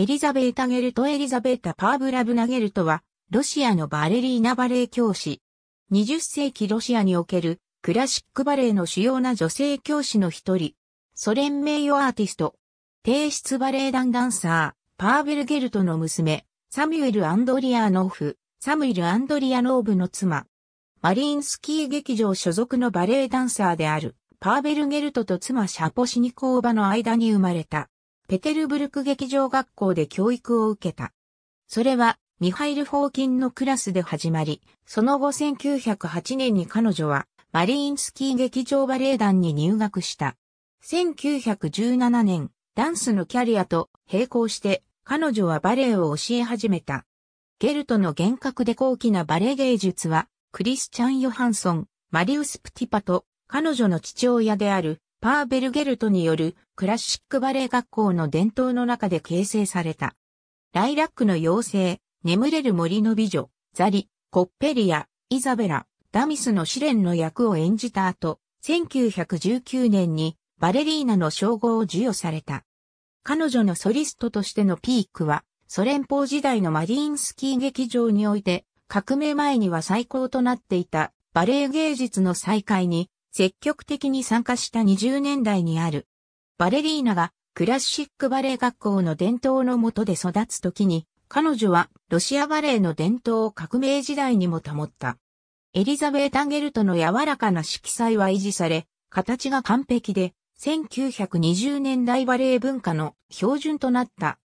エリザベータ・ゲルト・エリザベータ・パーブラブナ・ゲルトは、ロシアのバレリーナバレエ教師。20世紀ロシアにおけるクラシックバレエの主要な女性教師の一人。ソ連名誉アーティスト。提出バレエ団ダンサー、パーベル・ゲルトの娘、サミュエル・アンドリアーノフ、サムイル・アンドリアノーブの妻。マリンスキー劇場所属のバレエダンサーである、パーベル・ゲルトと妻シャポシニコーバの間に生まれた。ペテルブルク劇場学校で教育を受けた。それは、ミハイル・フォーキンのクラスで始まり、その後1908年に彼女は、マリーンスキー劇場バレエ団に入学した。1917年、ダンスのキャリアと並行して、彼女はバレエを教え始めた。ゲルトの幻覚で高貴なバレエ芸術は、クリスチャン・ヨハンソン、マリウス・プティパと、彼女の父親であるパーベルゲルトによるクラシックバレエ学校の伝統の中で形成された。ライラックの妖精、眠れる森の美女、ザリ、コッペリア、イザベラ、ダミスの試練の役を演じた後、1919年にバレリーナの称号を授与された。彼女のソリストとしてのピークは、ソ連邦時代のマリーンスキー劇場において、革命前には最高となっていたバレエ芸術の再開に積極的に参加した20年代にある。バレリーナがクラシックバレエ学校の伝統の下で育つ時に、彼女はロシアバレエの伝統を革命時代にも保った。エリザベータ・ゲルトの柔らかな色彩は維持され、形が完璧で、1920年代バレエ文化の標準となった。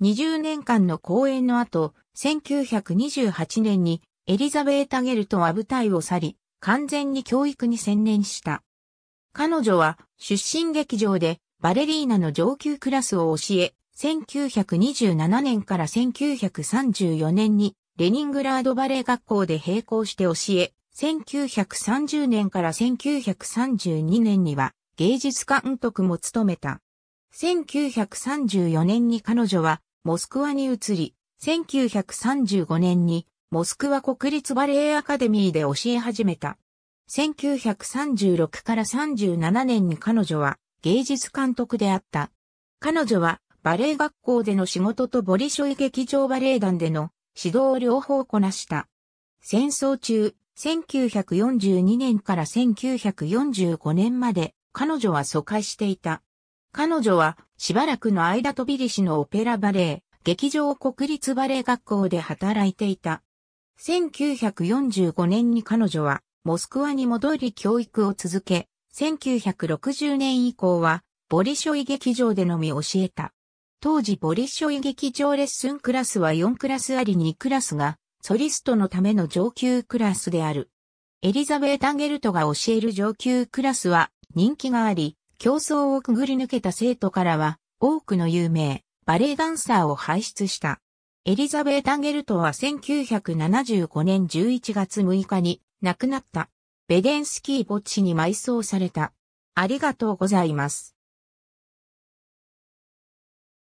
20年間の公演の後、1928年にエリザベータ・ゲルトは舞台を去り、完全に教育に専念した。彼女は出身劇場でバレリーナの上級クラスを教え、1927年から1934年にレニングラードバレエ学校で並行して教え、1930年から1932年には芸術監督も務めた。1934年に彼女はモスクワに移り、1935年にモスクワ国立バレエアカデミーで教え始めた。1936から37年に彼女は芸術監督であった。彼女はバレエ学校での仕事とボリショイ劇場バレエ団での指導を両方こなした。戦争中、1942年から1945年まで彼女は疎開していた。彼女はしばらくの間飛びリシのオペラバレエ、劇場国立バレエ学校で働いていた。1945年に彼女はモスクワに戻り教育を続け、1960年以降はボリショイ劇場でのみ教えた。当時ボリショイ劇場レッスンクラスは4クラスあり2クラスがソリストのための上級クラスである。エリザベータ・ゲルトが教える上級クラスは人気があり、競争をくぐり抜けた生徒からは多くの有名バレエダンサーを輩出した。エリザベータ・ゲルトは1975年11月6日に亡くなった。ベデンスキー墓地に埋葬された。ありがとうございます。